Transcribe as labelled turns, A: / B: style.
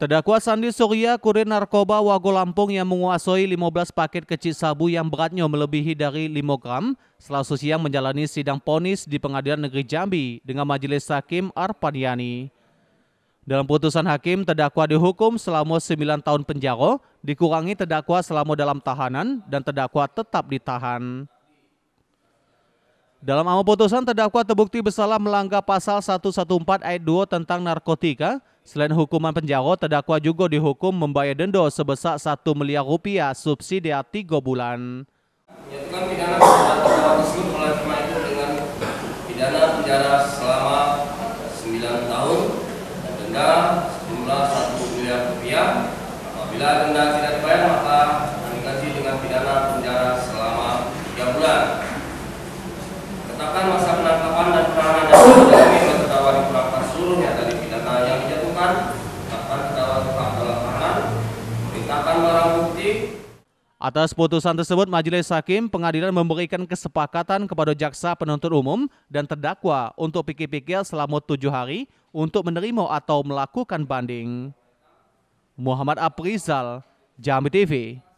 A: Terdakwa Sandi Surya kurir narkoba Wago Lampung yang menguasai 15 paket kecil sabu yang beratnya melebihi dari 5 gram selasa siang menjalani sidang ponis di Pengadilan Negeri Jambi dengan Majelis Hakim Arpadiani. Dalam putusan hakim, terdakwa dihukum selama 9 tahun penjara, dikurangi terdakwa selama dalam tahanan, dan terdakwa tetap ditahan. Dalam amal putusan, terdakwa terbukti bersalah melanggar pasal 114 ayat 2 tentang narkotika Selain hukuman penjara, terdakwa juga dihukum membayar denda sebesar 1 miliar rupiah subsidi 3 bulan.
B: Jatuhkan pidana terdakwa tersebut oleh karena itu dengan pidana penjara selama 9 tahun dan denda sejumlah 1 miliar rupiah. Apabila denda tidak dibayar, maka akan diganti dengan pidana penjara
A: Penetapan barang bukti Atas putusan tersebut, Majelis Hakim Pengadilan memberikan kesepakatan kepada jaksa penuntut umum dan terdakwa untuk pikir-pikir selama tujuh hari untuk menerima atau melakukan banding. Muhammad Aprizal, Jambi TV.